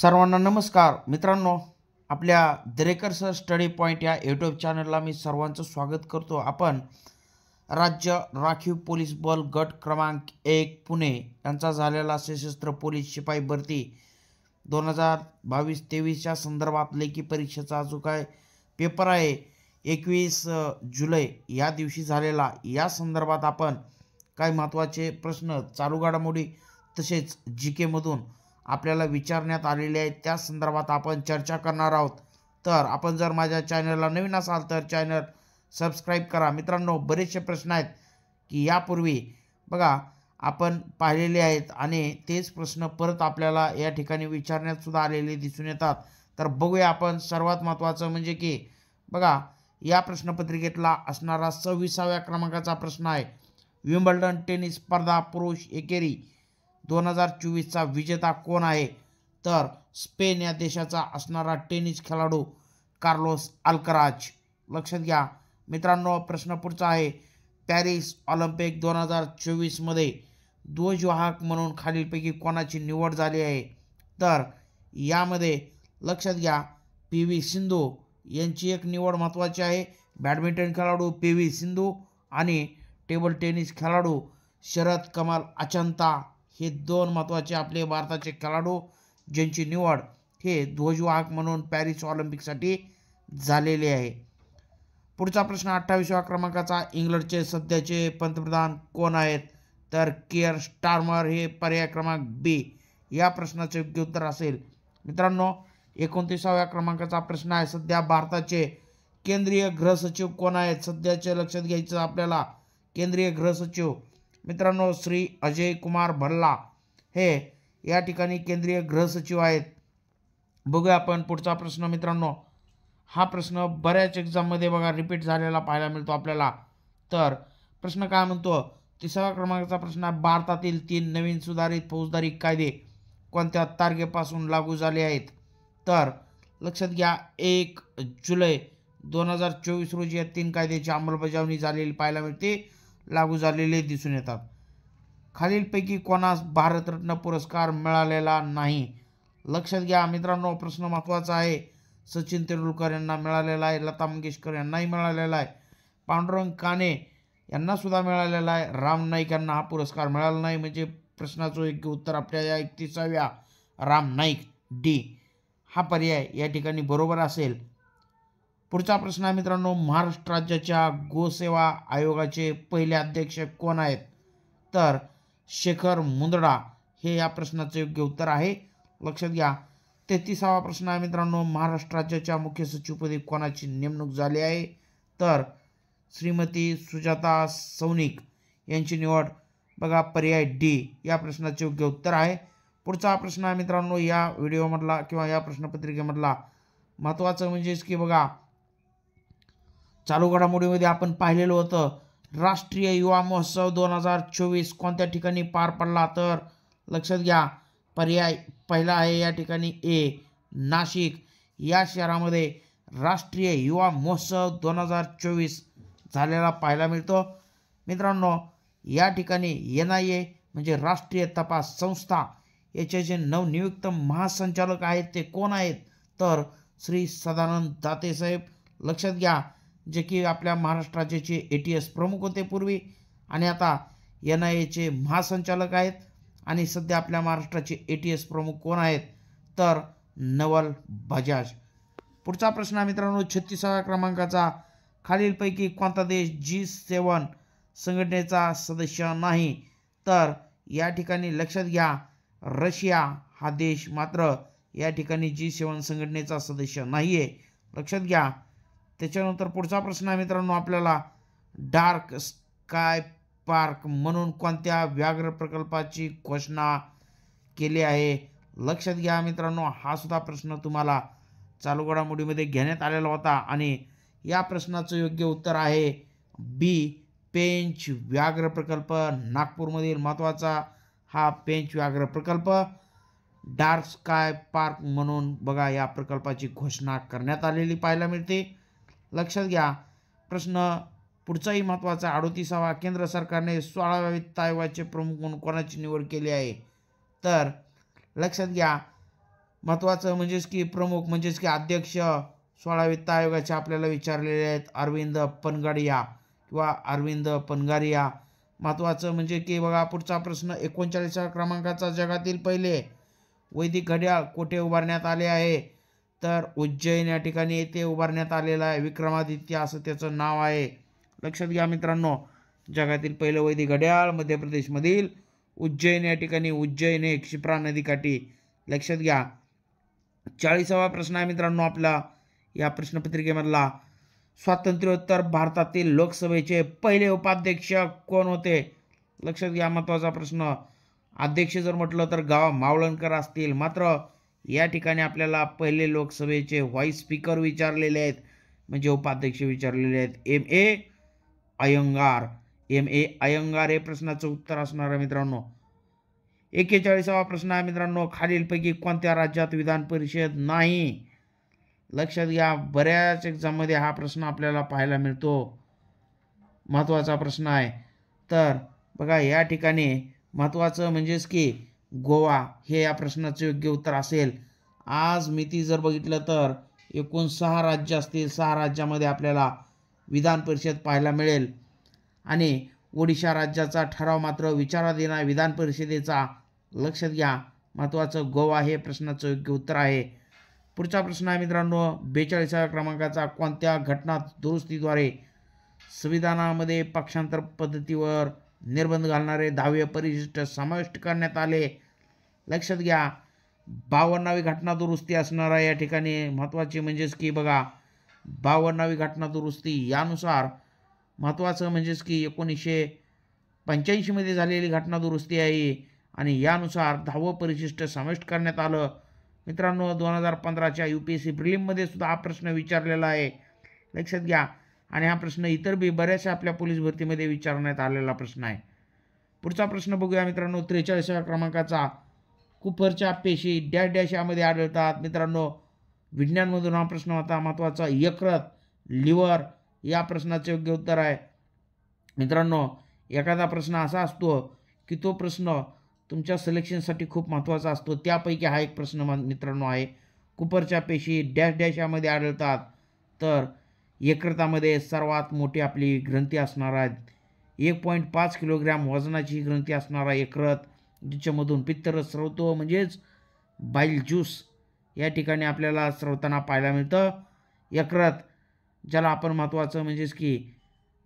सर्वांना नमस्कार मित्रांनो आपल्या दरेकर सर स्टडी पॉईंट या यूट्यूब चॅनलला मी सर्वांचं स्वागत करतो आपण राज्य राखीव पोलीस बल गट क्रमांक एक पुणे यांचा झालेला सशस्त्र पोलीस शिपाई भरती दोन हजार बावीस तेवीसच्या संदर्भात लेखी परीक्षेचा जो काय पेपर आहे एकवीस जुलै या दिवशी झालेला या संदर्भात आपण काही महत्त्वाचे प्रश्न चालू घडामोडी तसेच जी केमधून आपल्याला विचारण्यात आलेले आहेत त्या संदर्भात आपण चर्चा करणार आहोत तर आपण जर माझ्या चॅनलला नवीन असाल तर चॅनल सबस्क्राईब करा मित्रांनो बरेचसे प्रश्न आहेत की यापूर्वी बघा आपण पाहिलेले आहेत आणि तेच प्रश्न परत आपल्याला या ठिकाणी विचारण्यात सुद्धा आलेले दिसून येतात तर बघूया आपण सर्वात महत्त्वाचं म्हणजे की बघा या प्रश्नपत्रिकेतला असणारा सव्वीसाव्या क्रमांकाचा प्रश्न आहे विम्बल्डन टेनिस स्पर्धा पुरुष एकेरी दोन हजार चोवीसचा विजेता कोण आहे तर स्पेन या देशाचा असणारा टेनिस खेळाडू कार्लोस अल्कराज लक्षात घ्या मित्रांनो प्रश्न पुढचा आहे पॅरिस ऑलिम्पिक दोन हजार चोवीसमध्ये ध्वजवाहक म्हणून खालीलपैकी कोणाची निवड झाली आहे तर यामध्ये लक्षात घ्या पी व्ही सिंधू यांची एक निवड महत्त्वाची आहे बॅडमिंटन खेळाडू पी व्ही सिंधू आणि टेबल टेनिस खेळाडू शरद कमल अचंता हे दोन महत्त्वाचे आपले भारताचे खेळाडू ज्यांची निवड हे ध्वजवाहक म्हणून पॅरिस ऑलिम्पिकसाठी झालेले आहे पुढचा प्रश्न अठ्ठावीसव्या क्रमांकाचा इंग्लंडचे सध्याचे पंतप्रधान कोण आहेत तर केअर स्टार्मर हे पर्याय क्रमांक बी या प्रश्नाचे योग्य उत्तर असेल मित्रांनो एकोणतीसाव्या क्रमांकाचा प्रश्न आहे सध्या भारताचे केंद्रीय गृहसचिव कोण आहेत सध्याचे लक्षात घ्यायचं आपल्याला केंद्रीय गृहसचिव मित्रांनो श्री अजय कुमार भल्ला हे या ठिकाणी केंद्रीय गृहसचिव आहेत बघूया आपण पुढचा प्रश्न मित्रांनो हा प्रश्न बऱ्याच एक्झाममध्ये बघा रिपीट झालेला पाहायला मिळतो आपल्याला तर प्रश्न काय म्हणतो तिसरा क्रमांकाचा प्रश्न आहे भारतातील तीन नवीन सुधारित फौजदारी कायदे कोणत्या तारखेपासून लागू झाले आहेत तर लक्षात घ्या एक जुलै दोन हजार चोवीस रोजी या तीन कायद्याची अंमलबजावणी झालेली पाहायला मिळते लागू झालेले दिसून येतात खालीलपैकी कोणास भारतरत्न पुरस्कार मिळालेला नाही लक्षात घ्या मित्रांनो प्रश्न महत्त्वाचा आहे सचिन तेंडुलकर यांना मिळालेला आहे लता मंगेशकर यांनाही मिळालेला आहे पांडुरंग काने यांनासुद्धा मिळालेला आहे राम नाईक यांना हा पुरस्कार मिळाला नाही म्हणजे प्रश्नाचं योग्य उत्तर आपल्या या एकतीसाव्या राम नाईक डी हा पर्याय या ठिकाणी बरोबर असेल पुढचा प्रश्न आहे मित्रांनो महाराष्ट्र राज्याच्या गोसेवा आयोगाचे पहिले अध्यक्ष कोण आहेत तर शेखर मुंदडा हे या प्रश्नाचं योग्य उत्तर आहे लक्षात घ्या तेहतीसावा प्रश्न आहे मित्रांनो महाराष्ट्र राज्याच्या मुख्य सचिवपदी कोणाची नेमणूक झाली आहे तर श्रीमती सुजाता सौनिक यांची निवड बघा पर्याय डी या प्रश्नाचे योग्य उत्तर आहे पुढचा प्रश्न आहे मित्रांनो या व्हिडिओमधला किंवा या प्रश्नपत्रिकेमधला महत्त्वाचं म्हणजेच की बघा चालू घडामोडीमध्ये आपण पाहिलेलं होतं राष्ट्रीय युवा महोत्सव दोन हजार चोवीस कोणत्या ठिकाणी पार पडला तर लक्षात घ्या पर्याय पहिला आहे या ठिकाणी ए नाशिक या शहरामध्ये राष्ट्रीय युवा महोत्सव दोन हजार चोवीस झालेला पाहायला मिळतो मित्रांनो या ठिकाणी एन आय ए म्हणजे राष्ट्रीय तपास संस्था याचे जे नवनियुक्त महासंचालक आहेत ते कोण आहेत तर श्री सदानंद दातेसाहेब लक्षात घ्या जे की आपल्या महाराष्ट्राचे जे ए टी एस प्रमुख होते पूर्वी आणि आता एन आय एचे महासंचालक आहेत आणि सध्या आपल्या महाराष्ट्राचे ए टी एस प्रमुख कोण आहेत तर नवल बजाज पुढचा प्रश्न आहे मित्रांनो छत्तीसाव्या क्रमांकाचा खालीलपैकी कोणता देश जी सेवन संघटनेचा सदस्य नाही तर या ठिकाणी लक्षात घ्या रशिया हा देश मात्र या ठिकाणी जी सेवन संघटनेचा सदस्य नाही आहे लक्षात घ्या त्याच्यानंतर पुढचा प्रश्न आहे मित्रांनो आपल्याला डार्क स्काय पार्क म्हणून कोणत्या व्याघ्र प्रकल्पाची घोषणा केली आहे लक्षात घ्या मित्रांनो हा सुद्धा प्रश्न तुम्हाला चालू घडामोडीमध्ये घेण्यात आलेला होता आणि या प्रश्नाचं योग्य उत्तर आहे बी पेंच व्याघ्र प्रकल्प नागपूरमधील महत्त्वाचा हा पेंच व्याघ्र प्रकल्प डार्क स्काय पार्क म्हणून बघा या प्रकल्पाची घोषणा करण्यात आलेली पाहायला मिळते लक्षात घ्या प्रश्न पुढचाही महत्त्वाचा अडोतीसावा केंद्र सरकारने सोळाव्या वित्त आयोगाचे प्रमुख म्हणून कोणाची निवड केली आहे तर लक्षात घ्या महत्त्वाचं म्हणजेच की प्रमुख म्हणजेच की अध्यक्ष सोळा वित्त आयोगाचे आपल्याला विचारलेले आहेत अरविंद पनगाडिया किंवा अरविंद पनगारिया महत्त्वाचं म्हणजे की बघा पुढचा प्रश्न एकोणचाळीसाव्या क्रमांकाचा जगातील पहिले वैदिक घड्याळ कोठे उभारण्यात आले आहे तर उज्जैन या ठिकाणी येथे उभारण्यात आलेला आहे विक्रमादित्य असं त्याचं नाव आहे लक्षात घ्या मित्रांनो जगातील पहिलं वैदिक घड्याळ मध्य प्रदेशमधील उज्जैन या ठिकाणी उज्जैन हे क्षिप्रा नदीकाठी लक्षात घ्या चाळीसावा प्रश्न आहे मित्रांनो आपला या प्रश्नपत्रिकेमधला स्वातंत्र्योत्तर भारतातील लोकसभेचे पहिले उपाध्यक्ष कोण होते लक्षात घ्या महत्त्वाचा प्रश्न अध्यक्ष जर म्हटलं तर गाव मावळणकर असतील मात्र या ठिकाणी आपल्याला पहिले लोकसभेचे व्हाईस स्पीकर विचारलेले आहेत म्हणजे उपाध्यक्ष विचारलेले आहेत M A Ayyangar M A Ayyangar हे प्रश्नाचं उत्तर असणार आहे मित्रांनो एक्केचाळीसावा प्रश्न आहे मित्रांनो खालीलपैकी कोणत्या राज्यात विधान परिषद नाही लक्षात घ्या बऱ्याच एक्झाममध्ये हा प्रश्न आपल्याला पाहायला मिळतो महत्त्वाचा प्रश्न आहे तर बघा या ठिकाणी महत्त्वाचं म्हणजेच की गोवा हे या प्रश्नाचं योग्य उत्तर असेल आज ती जर बघितलं तर एकूण सहा राज्य असतील सहा राज्यामध्ये आपल्याला विधान परिषद पाहायला मिळेल आणि ओडिशा राज्याचा ठराव मात्र विचारात येणार विधान परिषदेचा लक्षात घ्या महत्त्वाचं गोवा हे प्रश्नाचं योग्य उत्तर आहे पुढचा प्रश्न आहे मित्रांनो बेचाळीसाव्या क्रमांकाचा कोणत्या घटना दुरुस्तीद्वारे संविधानामध्ये पक्षांतर पद्धतीवर निर्बंध घालणारे दहावे परिशिष्ट समाविष्ट करण्यात आले लक्षात घ्या बावन्नावी घटना दुरुस्ती असणार आहे या ठिकाणी महत्त्वाची म्हणजेच की बघा बावन्नावी घटना दुरुस्ती यानुसार महत्त्वाचं म्हणजेच की एकोणीसशे पंच्याऐंशीमध्ये झालेली घटना दुरुस्ती आहे आणि यानुसार दहावं परिशिष्ट समाविष्ट करण्यात आलं मित्रांनो दोन हजार पंधराच्या यू पी एस सी प्रिलिममध्ये सुद्धा हा प्रश्न विचारलेला आहे लक्षात घ्या आणि हा प्रश्न इतर बी बऱ्याचशा आपल्या पोलीस भरतीमध्ये विचारण्यात आलेला प्रश्न आहे पुढचा प्रश्न बघूया मित्रांनो त्रेचाळीसाव्या क्रमांकाचा कुफरच्या पेशी डॅश डॅश यामध्ये आढळतात मित्रांनो विज्ञानमधून हा प्रश्न होता महत्त्वाचा यकृत लिव्हर या प्रश्नाचे योग्य उत्तर आहे मित्रांनो एखादा प्रश्न असा असतो की तो प्रश्न तुमच्या सिलेक्शनसाठी खूप महत्त्वाचा असतो त्यापैकी हा एक प्रश्न मित्रांनो आहे कुपरच्या पेशी डॅश डॅश यामध्ये आढळतात तर यकृतामध्ये सर्वात मोठी आपली ग्रंथी असणार आहेत एक पॉईंट पाच किलोग्रॅम वजनाची ग्रंथी असणारा यकृत ज्याच्यामधून पित्तरस स्रवतो म्हणजेच बाईल ज्यूस या ठिकाणी आपल्याला स्रवताना पाहायला मिळतं यकृत ज्याला आपण महत्त्वाचं म्हणजेच की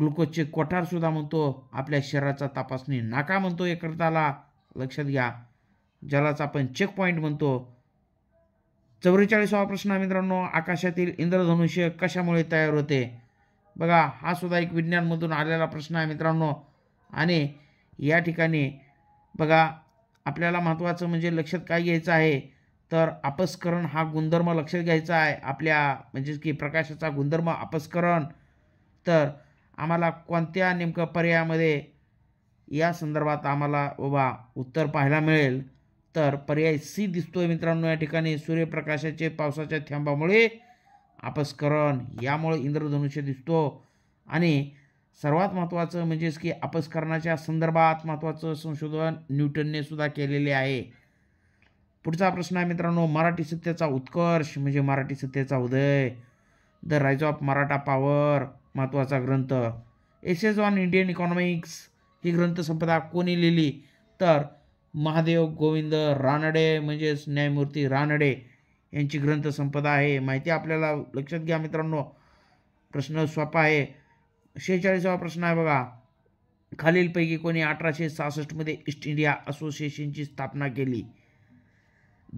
ग्लुकोजचे कोठारसुद्धा म्हणतो आपल्या शरीराचा तपासणी नाका म्हणतो यकृताला लक्षात घ्या ज्यालाच आपण चेक पॉईंट म्हणतो चौवेचाळीसावा प्रश्न मित्रांनो आकाशातील इंद्रधनुष्य कशामुळे तयार होते बघा हा सुद्धा एक विज्ञानमधून आलेला प्रश्न आहे मित्रांनो आणि या ठिकाणी बघा आपल्याला महत्त्वाचं म्हणजे लक्षात काय घ्यायचं आहे तर आपस्करण हा गुणधर्म लक्षात घ्यायचा आहे आपल्या म्हणजेच की प्रकाशाचा गुणधर्म आपस्करण तर आम्हाला कोणत्या नेमकं पर्यायामध्ये या संदर्भात आम्हाला बाबा उत्तर पाहायला मिळेल तर पर्याय सी दिसतोय मित्रांनो या ठिकाणी सूर्यप्रकाशाचे पावसाच्या थांबामुळे अपस्करण यामुळे इंद्रधनुष्य दिसतो आणि सर्वात महत्त्वाचं म्हणजेच की अपस्करणाच्या संदर्भात महत्त्वाचं संशोधन न्यूटनने सुद्धा केलेले आहे पुढचा प्रश्न आहे मित्रांनो मराठी सत्तेचा उत्कर्ष म्हणजे मराठी सत्तेचा उदय the rise of Maratha power महत्त्वाचा ग्रंथ S S on Indian economics ही ग्रंथसंपदा कोणी लिहिली तर महादेव गोविंद रानडे म्हणजेच न्यायमूर्ती रानडे यांची ग्रंथसंपदा आहे माहिती आपल्याला लक्षात घ्या मित्रांनो प्रश्न सोपा आहे शेहेचाळीसावा प्रश्न आहे बघा खालीलपैकी कोणी अठराशे सहासष्टमध्ये ईस्ट इंडिया असोसिएशनची स्थापना केली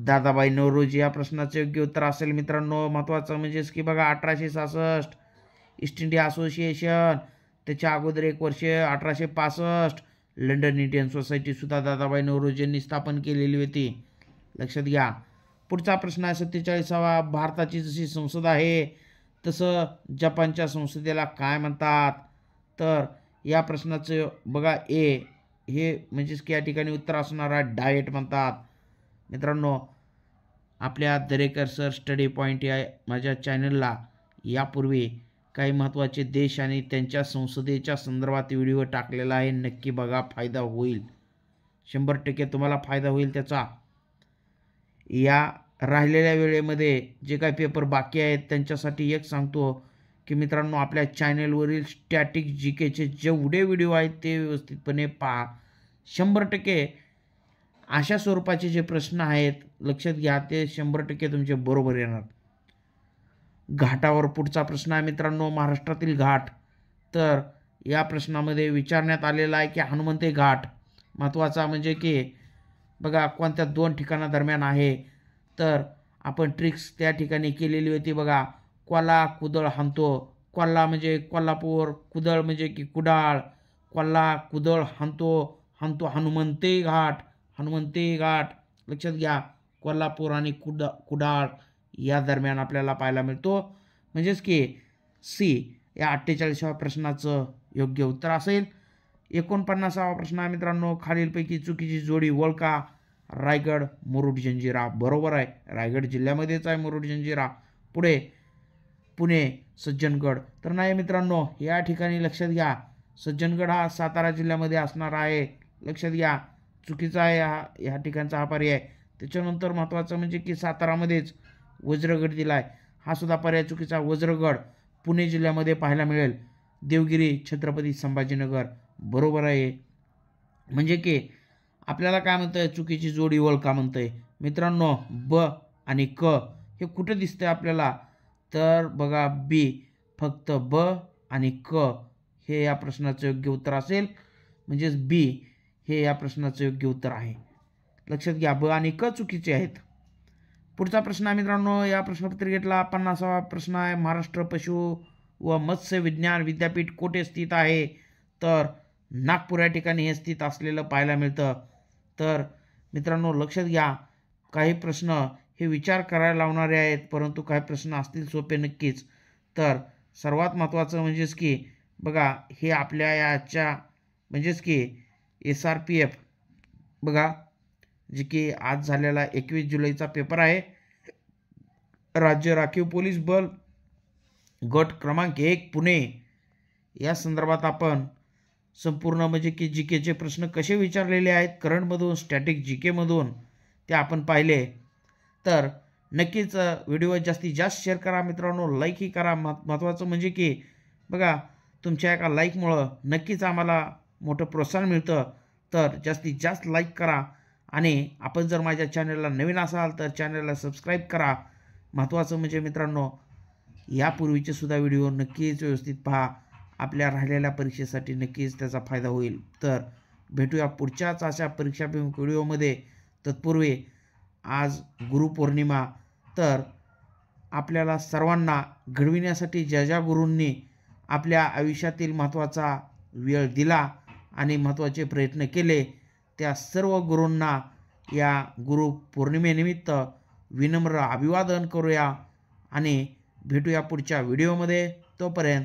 दादाबाई नवरोजी या प्रश्नाचं योग्य उत्तर असेल मित्रांनो महत्त्वाचं म्हणजेच की बघा अठराशे सहासष्ट ईस्ट इंडिया असोसिएशन त्याच्या अगोदर एक वर्ष अठराशे पासष्ट लंडन इंडियन सोसायटीसुद्धा दादाबाई यांनी स्थापन केलेली होती लक्षात घ्या पुढचा प्रश्न आहे सत्तेचाळीसावा भारताची जशी संसद आहे तसं जपानच्या संसदेला काय म्हणतात तर या प्रश्नाचं बघा ए हे म्हणजेच की या ठिकाणी उत्तर असणारा डाएट म्हणतात मित्रांनो आपल्या दरेकर सर स्टडी पॉईंट या माझ्या चॅनलला यापूर्वी काही महत्त्वाचे देश आणि त्यांच्या संसदेच्या संदर्भात व्हिडिओ टाकलेला आहे नक्की बघा फायदा होईल शंभर टक्के तुम्हाला फायदा होईल त्याचा या राहिलेल्या वेळेमध्ये जे काही पेपर बाकी आहेत त्यांच्यासाठी एक सांगतो की मित्रांनो आपल्या चॅनेलवरील स्टॅटिक जी केचे जेवढे व्हिडिओ आहेत ते व्यवस्थितपणे पहा शंभर टक्के अशा स्वरूपाचे जे प्रश्न आहेत लक्षात घ्या ते शंभर टक्के तुमचे बरोबर येणार घाटावर पुढचा प्रश्न आहे मित्रांनो महाराष्ट्रातील घाट तर या प्रश्नामध्ये विचारण्यात आलेला आहे की हनुमंते घाट महत्त्वाचा म्हणजे की बघा कोणत्या दोन ठिकाणादरम्यान आहे तर आपण ट्रिक्स त्या ठिकाणी केलेली होती बघा कोल्हा कुदळ हाणतो कोल्हा म्हणजे कोल्हापूर कुदळ म्हणजे की कुडाळ कोल्हा कुदळ हाणतो हाणतो हनुमंते घाट हनुमंते घाट लक्षात घ्या कोल्हापूर आणि कुडा कुडाळ या दरम्यान आपल्याला पाहायला मिळतो म्हणजेच की सी या अठ्ठेचाळीसाव्या प्रश्नाचं योग्य उत्तर असेल एकोणपन्नासावा प्रश्न मित्रांनो खालीलपैकी चुकीची जोडी वळका रायगड मुरुड जंजिरा बरोबर आहे रायगड जिल्ह्यामध्येच आहे मुरुड जंजिरा पुढे पुणे सज्जनगड तर नाही मित्रांनो या ठिकाणी लक्षात घ्या सज्जनगड हा सातारा जिल्ह्यामध्ये असणार आहे लक्षात घ्या चुकीचा आहे हा ह्या ठिकाणचा हा पर्याय त्याच्यानंतर महत्त्वाचं म्हणजे की सातारामध्येच वज्रगड दिला आहे हा सुद्धा पर्याय चुकीचा वज्रगड पुणे जिल्ह्यामध्ये पाहायला मिळेल देवगिरी छत्रपती संभाजीनगर बरोबर आहे म्हणजे की आपल्याला काय म्हणतं आहे चुकीची जोडी ओळखा म्हणतं आहे मित्रांनो ब आणि क हे कुठं दिसतं आपल्याला तर बघा बी फक्त ब आणि क हे या प्रश्नाचं योग्य उत्तर असेल म्हणजेच बी हे या प्रश्नाचं योग्य उत्तर आहे लक्षात घ्या ब आणि क चुकीचे आहेत पुढचा प्रश्न आहे मित्रांनो या प्रश्नपत्रिकेतला पन्नासावा प्रश्न आहे महाराष्ट्र पशु व मत्स्य विज्ञान विद्यापीठ कोठे स्थित आहे तर नागपूर या ठिकाणी हे स्थित असलेलं पाहायला मिळतं तर मित्रांनो लक्षात घ्या काही प्रश्न हे विचार करायला लावणारे आहेत परंतु काही प्रश्न असतील सोपे नक्कीच तर सर्वात महत्त्वाचं म्हणजेच की बघा हे आपल्या याच्या म्हणजेच की एस आर पी एफ बघा जे की आज झालेला एकवीस जुलैचा पेपर आहे राज्य राखीव पोलीस बल गट क्रमांक एक पुणे या संदर्भात आपण संपूर्ण म्हणजे की जी केचे प्रश्न कसे विचारलेले आहेत करंटमधून स्टॅटिक जी केमधून ते आपण पाहिले तर नक्कीच व्हिडिओ जास्तीत जास्त शेअर करा मित्रांनो लाईकही करा महत्त्वाचं म्हणजे की बघा तुमच्या एका लाईकमुळं नक्कीच आम्हाला मोठं प्रोत्साहन मिळतं तर जास्तीत जास्त लाईक करा आणि आपण जर माझ्या चॅनलला नवीन असाल तर चॅनलला सबस्क्राईब करा महत्त्वाचं म्हणजे मित्रांनो यापूर्वीचे सुद्धा व्हिडिओ नक्कीच व्यवस्थित पहा आपल्या राहिलेल्या परीक्षेसाठी नक्कीच त्याचा फायदा होईल तर भेटूया पुढच्याच अशा परीक्षा व्हिडिओमध्ये तत्पूर्वी आज गुरुपौर्णिमा तर आपल्याला सर्वांना घडविण्यासाठी ज्या ज्या गुरूंनी आपल्या आयुष्यातील महत्त्वाचा वेळ दिला आणि महत्त्वाचे प्रयत्न केले त्या सर्व गुरूंना या गुरुपौर्णिमेनिमित्त विनम्र अभिवादन करूया आणि भेटूया पुढच्या व्हिडिओमध्ये तोपर्यंत